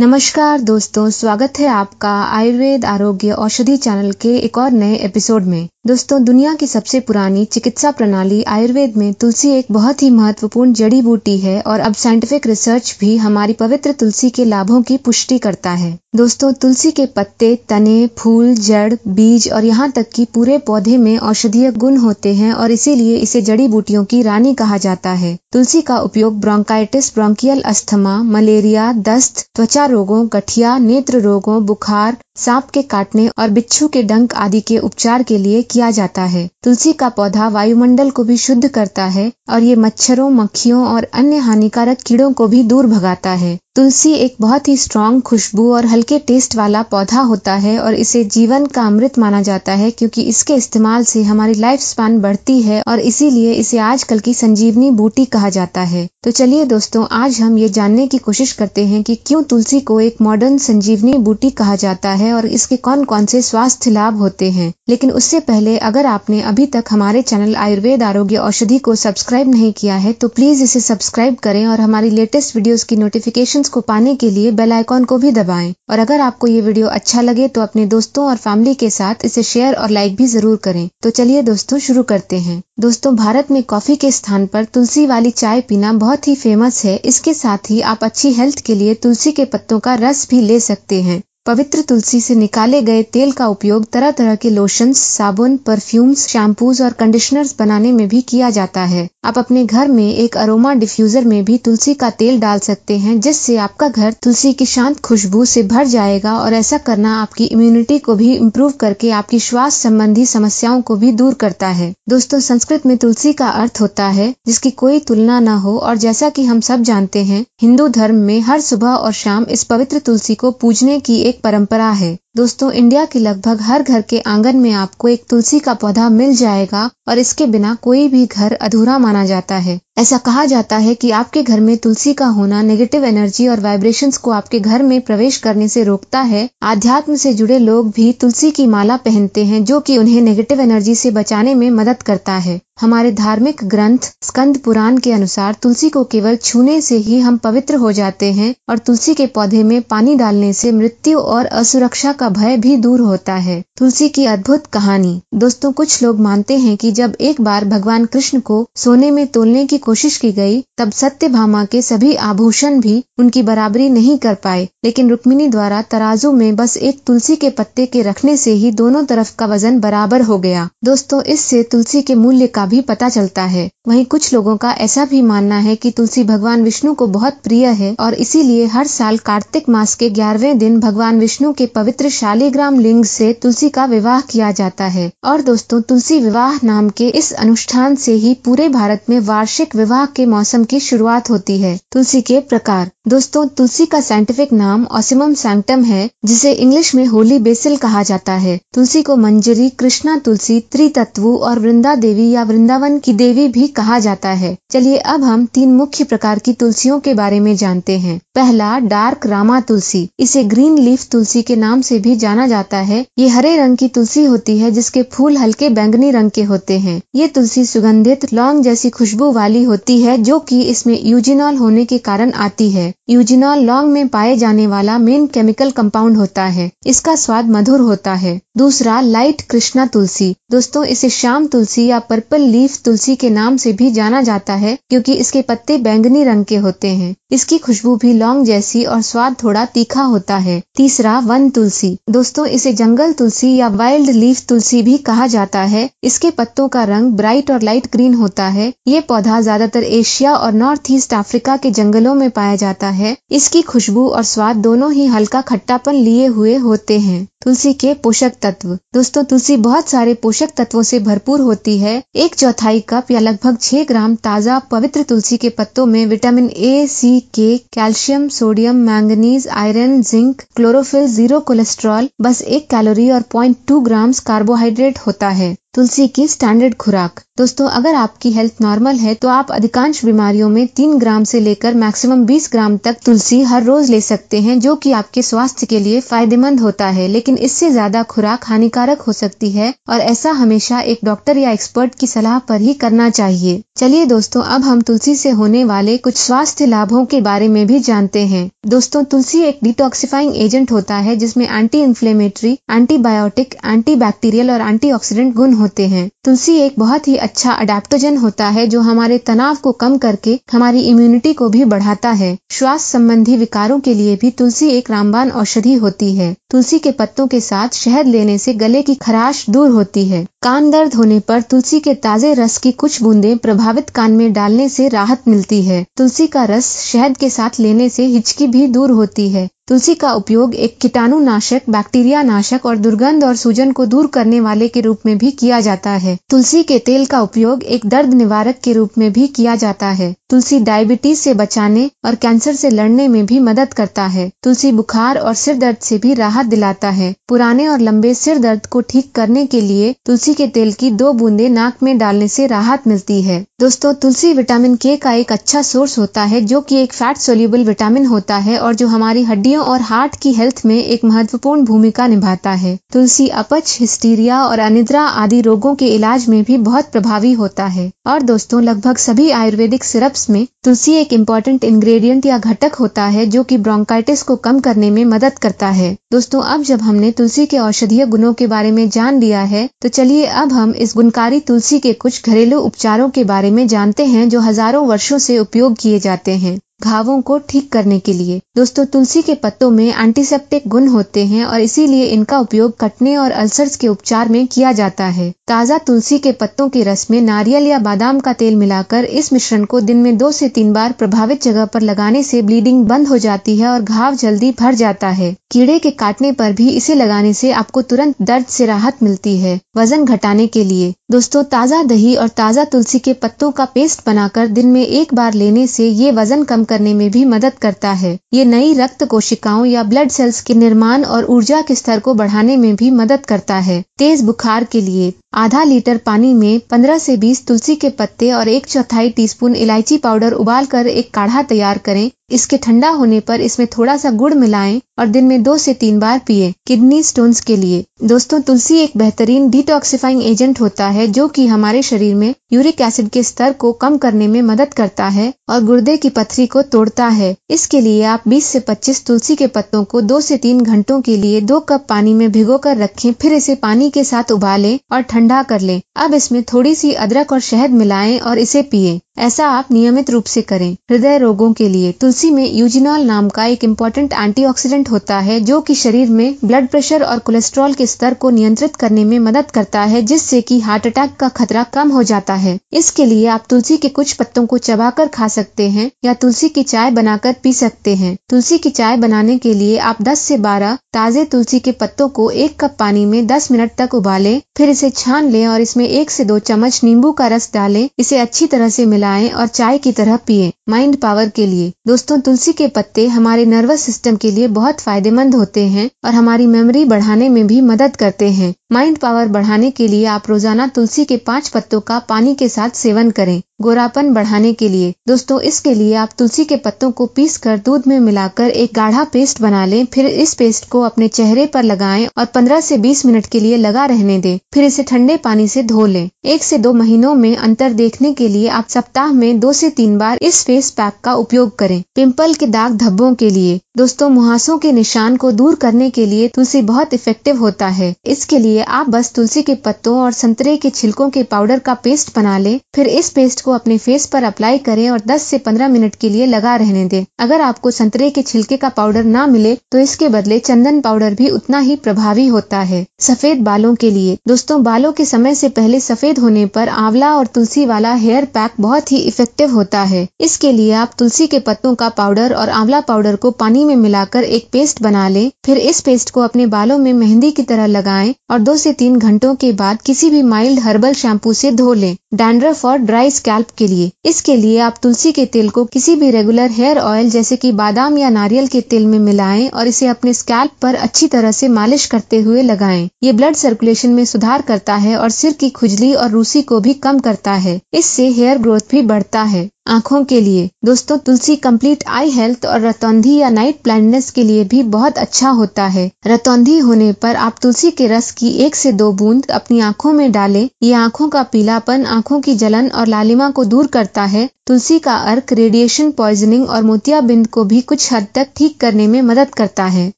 नमस्कार दोस्तों स्वागत है आपका आयुर्वेद आरोग्य औषधि चैनल के एक और नए एपिसोड में दोस्तों दुनिया की सबसे पुरानी चिकित्सा प्रणाली आयुर्वेद में तुलसी एक बहुत ही महत्वपूर्ण जड़ी बूटी है और अब साइंटिफिक रिसर्च भी हमारी पवित्र तुलसी के लाभों की पुष्टि करता है दोस्तों तुलसी के पत्ते तने फूल जड़ बीज और यहाँ तक कि पूरे पौधे में औषधीय गुण होते हैं और इसीलिए इसे जड़ी बूटियों की रानी कहा जाता है तुलसी का उपयोग ब्रोंकाइटिस ब्रोंकियल अस्थमा मलेरिया दस्त त्वचा रोगों गठिया नेत्र रोगों बुखार सांप के काटने और बिच्छू के डंक आदि के उपचार के लिए किया जाता है तुलसी का पौधा वायुमंडल को भी शुद्ध करता है और ये मच्छरों मक्खियों और अन्य हानिकारक कीड़ों को भी दूर भगाता है तुलसी एक बहुत ही स्ट्रांग खुशबू और हल्के टेस्ट वाला पौधा होता है और इसे जीवन का अमृत माना जाता है क्योंकि इसके इस्तेमाल से हमारी लाइफ स्पान बढ़ती है और इसीलिए इसे आजकल की संजीवनी बूटी कहा जाता है तो चलिए दोस्तों आज हम ये जानने की कोशिश करते हैं कि क्यों तुलसी को एक मॉडर्न संजीवनी बूटी कहा जाता है और इसके कौन कौन से स्वास्थ्य लाभ होते हैं लेकिन उससे पहले अगर आपने अभी तक हमारे चैनल आयुर्वेद आरोग्य औषधि को सब्सक्राइब नहीं किया है तो प्लीज इसे सब्सक्राइब करें और हमारी लेटेस्ट वीडियोज की नोटिफिकेशन नोटिफिकेशंस को पाने के लिए बेल आइकॉन को भी दबाएं और अगर आपको ये वीडियो अच्छा लगे तो अपने दोस्तों और फैमिली के साथ इसे शेयर और लाइक भी जरूर करें तो चलिए दोस्तों शुरू करते हैं दोस्तों भारत में कॉफी के स्थान पर तुलसी वाली चाय पीना बहुत ही फेमस है इसके साथ ही आप अच्छी हेल्थ के लिए तुलसी के पत्तों का रस भी ले सकते हैं पवित्र तुलसी से निकाले गए तेल का उपयोग तरह तरह के लोशन साबुन परफ्यूम्स शैम्पूज और कंडीशनर्स बनाने में भी किया जाता है आप अपने घर में एक अरोमा डिफ्यूजर में भी तुलसी का तेल डाल सकते हैं जिससे आपका घर तुलसी की शांत खुशबू से भर जाएगा और ऐसा करना आपकी इम्यूनिटी को भी इम्प्रूव करके आपकी श्वास संबंधी समस्याओं को भी दूर करता है दोस्तों संस्कृत में तुलसी का अर्थ होता है जिसकी कोई तुलना न हो और जैसा की हम सब जानते हैं हिंदू धर्म में हर सुबह और शाम इस पवित्र तुलसी को पूजने की एक एक परंपरा है दोस्तों इंडिया के लगभग हर घर के आंगन में आपको एक तुलसी का पौधा मिल जाएगा और इसके बिना कोई भी घर अधूरा माना जाता है ऐसा कहा जाता है कि आपके घर में तुलसी का होना नेगेटिव एनर्जी और वाइब्रेशंस को आपके घर में प्रवेश करने से रोकता है आध्यात्म से जुड़े लोग भी तुलसी की माला पहनते हैं जो कि उन्हें नेगेटिव एनर्जी से बचाने में मदद करता है हमारे धार्मिक ग्रंथ स्कंद पुराण के अनुसार तुलसी को केवल छूने से ही हम पवित्र हो जाते हैं और तुलसी के पौधे में पानी डालने से मृत्यु और असुरक्षा का का भय भी दूर होता है तुलसी की अद्भुत कहानी दोस्तों कुछ लोग मानते हैं कि जब एक बार भगवान कृष्ण को सोने में तोलने की कोशिश की गई तब सत्य के सभी आभूषण भी उनकी बराबरी नहीं कर पाए लेकिन रुक्मिनी द्वारा तराजू में बस एक तुलसी के पत्ते के रखने से ही दोनों तरफ का वजन बराबर हो गया दोस्तों इससे तुलसी के मूल्य का भी पता चलता है वहीं कुछ लोगों का ऐसा भी मानना है कि तुलसी भगवान विष्णु को बहुत प्रिय है और इसीलिए हर साल कार्तिक मास के ग्यारहवें दिन भगवान विष्णु के पवित्र शालीग्राम लिंग से तुलसी का विवाह किया जाता है और दोस्तों तुलसी विवाह नाम के इस अनुष्ठान से ही पूरे भारत में वार्षिक विवाह के मौसम की शुरुआत होती है तुलसी के प्रकार दोस्तों तुलसी का साइंटिफिक नाम ऑसिमम सैंक्टम है जिसे इंग्लिश में होली बेसिल कहा जाता है तुलसी को मंजरी कृष्णा तुलसी त्रितत्व और वृंदा देवी या वृंदावन की देवी भी कहा जाता है चलिए अब हम तीन मुख्य प्रकार की तुलसियों के बारे में जानते हैं पहला डार्क रामा तुलसी इसे ग्रीन लीफ तुलसी के नाम से भी जाना जाता है ये हरे रंग की तुलसी होती है जिसके फूल हल्के बैंगनी रंग के होते हैं ये तुलसी सुगंधित लौंग जैसी खुशबू वाली होती है जो कि इसमें यूजिनॉल होने के कारण आती है यूजिनॉल लौंग में पाए जाने वाला मेन केमिकल कंपाउंड होता है इसका स्वाद मधुर होता है दूसरा लाइट कृष्णा तुलसी दोस्तों इसे श्याम तुलसी या पर्पल लीफ तुलसी के नाम से भी जाना जाता है क्योंकि इसके पत्ते बैंगनी रंग के होते हैं इसकी खुशबू भी लौंग जैसी और स्वाद थोड़ा तीखा होता है तीसरा वन तुलसी दोस्तों इसे जंगल तुलसी या वाइल्ड लीफ तुलसी भी कहा जाता है इसके पत्तों का रंग ब्राइट और लाइट ग्रीन होता है ये पौधा ज्यादातर एशिया और नॉर्थ ईस्ट अफ्रीका के जंगलों में पाया जाता है इसकी खुशबू और स्वाद दोनों ही हल्का खट्टापन लिए हुए होते हैं तुलसी के पोषक तत्व दोस्तों तुलसी बहुत सारे पोषक तत्वों से भरपूर होती है एक चौथाई कप या लगभग छह ग्राम ताजा पवित्र तुलसी के पत्तों में vitamin A C K calcium sodium manganese iron zinc chlorophyll zero cholesterol बस एक कैलोरी और पॉइंट टू ग्राम कार्बोहाइड्रेट होता है तुलसी की स्टैंडर्ड खुराक दोस्तों अगर आपकी हेल्थ नॉर्मल है तो आप अधिकांश बीमारियों में तीन ग्राम से लेकर मैक्सिमम बीस ग्राम तक तुलसी हर रोज ले सकते हैं जो कि आपके स्वास्थ्य के लिए फायदेमंद होता है लेकिन इससे ज्यादा खुराक हानिकारक हो सकती है और ऐसा हमेशा एक डॉक्टर या एक्सपर्ट की सलाह पर ही करना चाहिए चलिए दोस्तों अब हम तुलसी से होने वाले कुछ स्वास्थ्य लाभों के बारे में भी जानते हैं दोस्तों तुलसी एक डिटॉक्सिफाइंग एजेंट होता है जिसमें anti inflammatory antibiotic anti bacterial और एंटीऑक्सीडेंट गुण होते होते हैं तुलसी एक बहुत ही अच्छा अडेप्टोजन होता है जो हमारे तनाव को कम करके हमारी इम्यूनिटी को भी बढ़ाता है श्वास संबंधी विकारों के लिए भी तुलसी एक रामबान औषधि होती है तुलसी के पत्तों के साथ शहद लेने से गले की खराश दूर होती है कान दर्द होने पर तुलसी के ताजे रस की कुछ बूंदे प्रभावित कान में डालने से राहत मिलती है तुलसी का रस शहद के साथ लेने से हिचकी भी दूर होती है तुलसी का उपयोग एक कीटाणुनाशक बैक्टीरिया नाशक और दुर्गंध और सूजन को दूर करने वाले के रूप में भी किया जाता है तुलसी के तेल का उपयोग एक दर्द निवारक के रूप में भी किया जाता है तुलसी डायबिटीज से बचाने और कैंसर से लड़ने में भी मदद करता है तुलसी बुखार और सिर दर्द से भी राहत दिलाता है पुराने और लंबे सिर दर्द को ठीक करने के लिए तुलसी के तेल की दो बूंदे नाक में डालने से राहत मिलती है दोस्तों तुलसी विटामिन के का एक अच्छा सोर्स होता है जो कि एक फैट सोल्यूबल विटामिन होता है और जो हमारी हड्डियों और हार्ट की हेल्थ में एक महत्वपूर्ण भूमिका निभाता है तुलसी अपच हिस्टीरिया और अनिद्रा आदि रोगों के इलाज में भी बहुत प्रभावी होता है और दोस्तों लगभग सभी आयुर्वेदिक सिरप सिरप्स में तुलसी एक इम्पॉर्टेंट इंग्रेडिएंट या घटक होता है जो कि ब्रोंकाइटिस को कम करने में मदद करता है दोस्तों अब जब हमने तुलसी के औषधीय गुणों के बारे में जान लिया है तो चलिए अब हम इस गुणकारी तुलसी के कुछ घरेलू उपचारों के बारे में जानते हैं जो हजारों वर्षों से उपयोग किए जाते हैं घावों को ठीक करने के लिए दोस्तों तुलसी के पत्तों में एंटीसेप्टिक गुण होते हैं और इसीलिए इनका उपयोग कटने और अल्सर्स के उपचार में किया जाता है ताज़ा तुलसी के पत्तों के रस में नारियल या बादाम का तेल मिलाकर इस मिश्रण को दिन में दो से तीन बार प्रभावित जगह पर लगाने से ब्लीडिंग बंद हो जाती है और घाव जल्दी भर जाता है कीड़े के काटने पर भी इसे लगाने से आपको तुरंत दर्द से राहत मिलती है वजन घटाने के लिए दोस्तों ताज़ा दही और ताज़ा तुलसी के पत्तों का पेस्ट बनाकर दिन में एक बार लेने से ये वजन कम करने में भी मदद करता है ये नई रक्त कोशिकाओं या ब्लड सेल्स के निर्माण और ऊर्जा के स्तर को बढ़ाने में भी मदद करता है तेज बुखार के लिए आधा लीटर पानी में 15 से 20 तुलसी के पत्ते और एक चौथाई टीस्पून इलायची पाउडर उबालकर एक काढ़ा तैयार करें इसके ठंडा होने पर इसमें थोड़ा सा गुड़ मिलाएं और दिन में दो से तीन बार पिए किडनी स्टोन्स के लिए दोस्तों तुलसी एक बेहतरीन डिटॉक्सिफाइंग एजेंट होता है जो कि हमारे शरीर में यूरिक एसिड के स्तर को कम करने में मदद करता है और गुर्दे की पथरी को तोड़ता है इसके लिए आप 20 से 25 तुलसी के पत्तों को दो से तीन घंटों के लिए दो कप पानी में भिगो कर रखें फिर इसे पानी के साथ उबालें और ठंडा ठंडा कर लें अब इसमें थोड़ी सी अदरक और शहद मिलाएं और इसे पिए ऐसा आप नियमित रूप से करें हृदय रोगों के लिए तुलसी में यूजिनॉल नाम का एक इम्पोर्टेंट एंटीऑक्सीडेंट होता है जो कि शरीर में ब्लड प्रेशर और कोलेस्ट्रॉल के स्तर को नियंत्रित करने में मदद करता है जिससे कि हार्ट अटैक का खतरा कम हो जाता है इसके लिए आप तुलसी के कुछ पत्तों को चबाकर खा सकते हैं या तुलसी की चाय बनाकर पी सकते हैं तुलसी की चाय बनाने के लिए आप 10 से 12 ताजे तुलसी के पत्तों को एक कप पानी में 10 मिनट तक उबालें फिर इसे छान लें और इसमें एक से दो चम्मच नींबू का रस डालें इसे अच्छी तरह से मिला मिलाएं और चाय की तरह पिएं माइंड पावर के लिए दोस्तों तुलसी के पत्ते हमारे नर्वस सिस्टम के लिए बहुत फायदेमंद होते हैं और हमारी मेमोरी बढ़ाने में भी मदद करते हैं माइंड पावर बढ़ाने के लिए आप रोजाना तुलसी के पांच पत्तों का पानी के साथ सेवन करें गोरापन बढ़ाने के लिए दोस्तों इसके लिए आप तुलसी के पत्तों को पीस कर दूध में मिलाकर एक गाढ़ा पेस्ट बना लें फिर इस पेस्ट को अपने चेहरे पर लगाएं और 15 से 20 मिनट के लिए लगा रहने दें फिर इसे ठंडे पानी से धो लें एक से दो महीनों में अंतर देखने के लिए आप सप्ताह में दो से तीन बार इस पेस्ट फेस पैक का उपयोग करें पिंपल के दाग धब्बों के लिए दोस्तों मुहासों के निशान को दूर करने के लिए तुलसी बहुत इफेक्टिव होता है इसके लिए आप बस तुलसी के पत्तों और संतरे के छिलकों के पाउडर का पेस्ट बना लें फिर इस पेस्ट को अपने फेस पर अप्लाई करें और 10 से 15 मिनट के लिए लगा रहने दें अगर आपको संतरे के छिलके का पाउडर ना मिले तो इसके बदले चंदन पाउडर भी उतना ही प्रभावी होता है सफेद बालों के लिए दोस्तों बालों के समय से पहले सफेद होने पर आंवला और तुलसी वाला हेयर पैक बहुत ही इफेक्टिव होता है इसके लिए आप तुलसी के पत्तों का पाउडर और आंवला पाउडर को पानी में मिलाकर एक पेस्ट बना लें फिर इस पेस्ट को अपने बालों में मेहंदी की तरह लगाएं और दो से तीन घंटों के बाद किसी भी माइल्ड हर्बल शैम्पू से धो लें डैंड्रफ और ड्राई स्कैल्प के लिए इसके लिए आप तुलसी के तेल को किसी भी रेगुलर हेयर ऑयल जैसे कि बादाम या नारियल के तेल में मिलाएं और इसे अपने स्कैल्प पर अच्छी तरह से मालिश करते हुए लगाएं ये ब्लड सर्कुलेशन में सुधार करता है और सिर की खुजली और रूसी को भी कम करता है इससे हेयर ग्रोथ भी बढ़ता है आंखों के लिए दोस्तों तुलसी कंप्लीट आई हेल्थ और रतौंधी या नाइट ब्लाइंडनेस के लिए भी बहुत अच्छा होता है रतौंधी होने पर आप तुलसी के रस की एक से दो बूंद अपनी आंखों में डालें ये आंखों का पीलापन आंखों की जलन और लालिमा को दूर करता है तुलसी का अर्क रेडिएशन पॉइजनिंग और मोतियाबिंद को भी कुछ हद तक ठीक करने में मदद करता है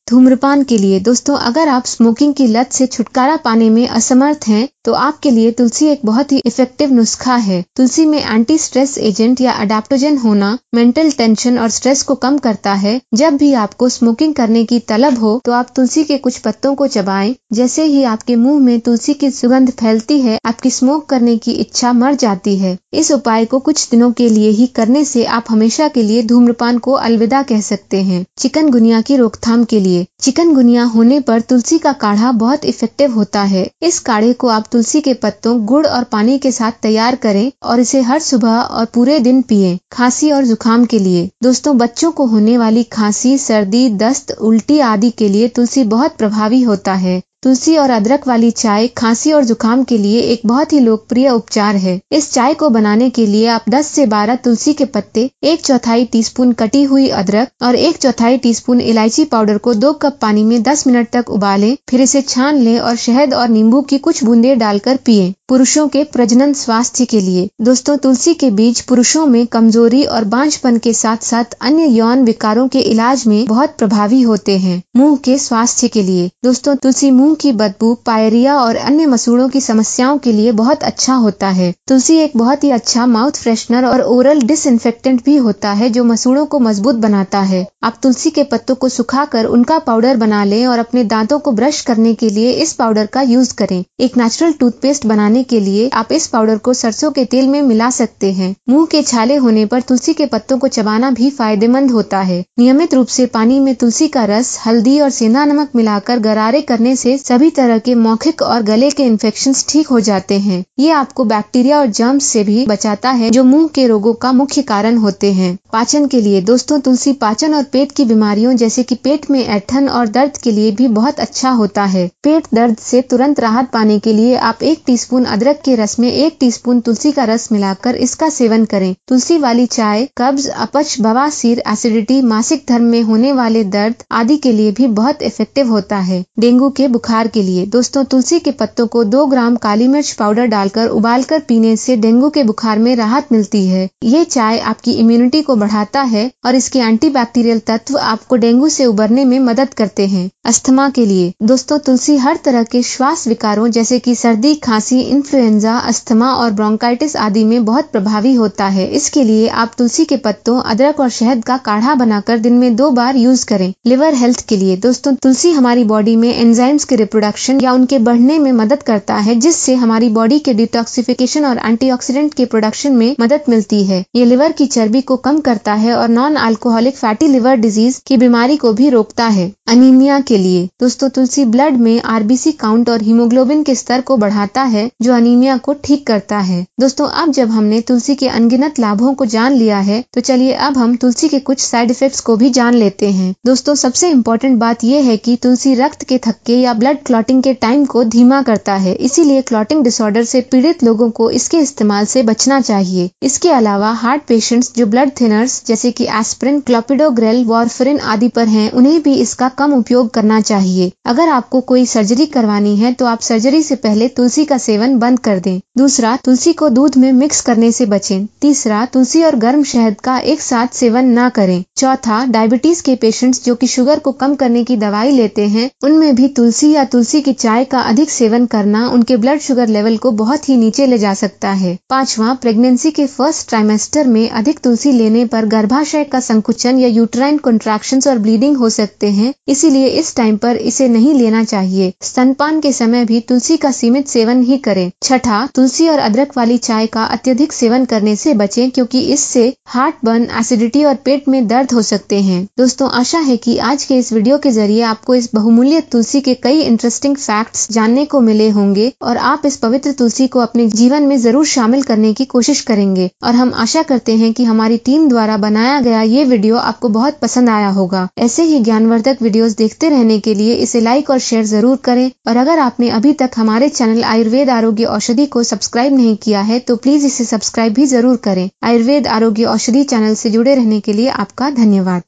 धूम्रपान के लिए दोस्तों अगर आप स्मोकिंग की लत से छुटकारा पाने में असमर्थ हैं तो आपके लिए तुलसी एक बहुत ही इफेक्टिव नुस्खा है तुलसी में एंटी स्ट्रेस एजेंट या अडेप्टोजन होना मेंटल टेंशन और स्ट्रेस को कम करता है जब भी आपको स्मोकिंग करने की तलब हो तो आप तुलसी के कुछ पत्तों को चबाएं जैसे ही आपके मुंह में तुलसी की सुगंध फैलती है आपकी स्मोक करने की इच्छा मर जाती है इस उपाय को कुछ दिनों के लिए ही करने से आप हमेशा के लिए धूम्रपान को अलविदा कह सकते हैं चिकनगुनिया की रोकथाम के लिए चिकनगुनिया होने पर तुलसी का काढ़ा बहुत इफेक्टिव होता है इस काढ़े को आप तुलसी के पत्तों गुड़ और पानी के साथ तैयार करें और इसे हर सुबह और पूरे दिन पिए खांसी और जुकाम के लिए दोस्तों बच्चों को होने वाली खांसी सर्दी दस्त उल्टी आदि के लिए तुलसी बहुत प्रभावी होता है तुलसी और अदरक वाली चाय खांसी और जुकाम के लिए एक बहुत ही लोकप्रिय उपचार है इस चाय को बनाने के लिए आप 10 से 12 तुलसी के पत्ते एक चौथाई टीस्पून कटी हुई अदरक और एक चौथाई टीस्पून इलायची पाउडर को दो कप पानी में 10 मिनट तक उबालें फिर इसे छान लें और शहद और नींबू की कुछ बूंदे डालकर पिए पुरुषों के प्रजनन स्वास्थ्य के लिए दोस्तों तुलसी के बीज पुरुषों में कमजोरी और बांझपन के साथ साथ अन्य यौन विकारों के इलाज में बहुत प्रभावी होते हैं मुंह के स्वास्थ्य के लिए दोस्तों तुलसी मुंह मुंह की बदबू पायरिया और अन्य मसूड़ों की समस्याओं के लिए बहुत अच्छा होता है तुलसी एक बहुत ही अच्छा माउथ फ्रेशनर और ओरल डिस भी होता है जो मसूड़ों को मजबूत बनाता है आप तुलसी के पत्तों को सुखा उनका पाउडर बना लें और अपने दांतों को ब्रश करने के लिए इस पाउडर का यूज करें एक नेचुरल टूथपेस्ट बनाने के लिए आप इस पाउडर को सरसों के तेल में मिला सकते हैं मुंह के छाले होने पर तुलसी के पत्तों को चबाना भी फायदेमंद होता है नियमित रूप से पानी में तुलसी का रस हल्दी और सेंधा नमक मिलाकर गरारे करने से सभी तरह के मौखिक और गले के इन्फेक्शन ठीक हो जाते हैं ये आपको बैक्टीरिया और जर्म से भी बचाता है जो मुंह के रोगों का मुख्य कारण होते हैं पाचन के लिए दोस्तों तुलसी पाचन और पेट की बीमारियों जैसे कि पेट में ऐठन और दर्द के लिए भी बहुत अच्छा होता है पेट दर्द से तुरंत राहत पाने के लिए आप एक टीस्पून अदरक के रस में एक टीस्पून तुलसी का रस मिलाकर इसका सेवन करें तुलसी वाली चाय कब्ज अपच बवासीर एसिडिटी मासिक धर्म में होने वाले दर्द आदि के लिए भी बहुत इफेक्टिव होता है डेंगू के बुखार बुखार के लिए दोस्तों तुलसी के पत्तों को दो ग्राम काली मिर्च पाउडर डालकर उबालकर पीने से डेंगू के बुखार में राहत मिलती है ये चाय आपकी इम्यूनिटी को बढ़ाता है और इसके एंटीबैक्टीरियल तत्व आपको डेंगू से उबरने में मदद करते हैं अस्थमा के लिए दोस्तों तुलसी हर तरह के श्वास विकारों जैसे की सर्दी खांसी इन्फ्लुएंजा अस्थमा और ब्रोंकाइटिस आदि में बहुत प्रभावी होता है इसके लिए आप तुलसी के पत्तों अदरक और शहद का काढ़ा बनाकर दिन में दो बार यूज करें लिवर हेल्थ के लिए दोस्तों तुलसी हमारी बॉडी में एंजाइम्स के रिप्रोडक्शन या उनके बढ़ने में मदद करता है जिससे हमारी बॉडी के डिटॉक्सिफिकेशन और एंटीऑक्सीडेंट के प्रोडक्शन में मदद मिलती है ये लिवर की चर्बी को कम करता है और non alcoholic fatty liver disease की बीमारी को भी रोकता है अनीमिया के लिए दोस्तों तुलसी ब्लड में आरबीसी काउंट और हीमोग्लोबिन के स्तर को बढ़ाता है जो अनीमिया को ठीक करता है दोस्तों अब जब हमने तुलसी के अनगिनत लाभों को जान लिया है तो चलिए अब हम तुलसी के कुछ साइड इफेक्ट्स को भी जान लेते हैं दोस्तों सबसे इम्पोर्टेंट बात यह है की तुलसी रक्त के थक्के या ब्लड क्लॉटिंग के टाइम को धीमा करता है इसीलिए क्लॉटिंग डिसऑर्डर से पीड़ित लोगों को इसके इस्तेमाल से बचना चाहिए इसके अलावा हार्ट पेशेंट्स जो ब्लड थिनर्स जैसे कि एस्प्रिन क्लोपिडोग्रेल वॉरफरिन आदि पर हैं उन्हें भी इसका कम उपयोग करना चाहिए अगर आपको कोई सर्जरी करवानी है तो आप सर्जरी से पहले तुलसी का सेवन बंद कर दें दूसरा तुलसी को दूध में मिक्स करने से बचें तीसरा तुलसी और गर्म शहद का एक साथ सेवन न करें चौथा डायबिटीज के पेशेंट्स जो कि शुगर को कम करने की दवाई लेते हैं उनमें भी तुलसी या तुलसी की चाय का अधिक सेवन करना उनके ब्लड शुगर लेवल को बहुत ही नीचे ले जा सकता है पांचवा प्रेगनेंसी के फर्स्ट ट्राइमेस्टर में अधिक तुलसी लेने पर गर्भाशय का संकुचन या यूट्राइन कॉन्ट्रैक्शन और ब्लीडिंग हो सकते हैं इसीलिए इस टाइम पर इसे नहीं लेना चाहिए स्तनपान के समय भी तुलसी का सीमित सेवन ही करें छठा तुलसी और अदरक वाली चाय का अत्यधिक सेवन करने से बचें क्योंकि इससे हार्ट बर्न एसिडिटी और पेट में दर्द हो सकते हैं दोस्तों आशा है कि आज के इस वीडियो के जरिए आपको इस बहुमूल्य तुलसी के कई इंटरेस्टिंग फैक्ट्स जानने को मिले होंगे और आप इस पवित्र तुलसी को अपने जीवन में जरूर शामिल करने की कोशिश करेंगे और हम आशा करते हैं की हमारी टीम द्वारा बनाया गया ये वीडियो आपको बहुत पसंद आया होगा ऐसे ही ज्ञानवर्धक वीडियो वीडियोस देखते रहने के लिए इसे लाइक और शेयर जरूर करें और अगर आपने अभी तक हमारे चैनल आयुर्वेद आरोग्य औषधि को सब्सक्राइब नहीं किया है तो प्लीज इसे सब्सक्राइब भी जरूर करें आयुर्वेद आरोग्य औषधि चैनल से जुड़े रहने के लिए आपका धन्यवाद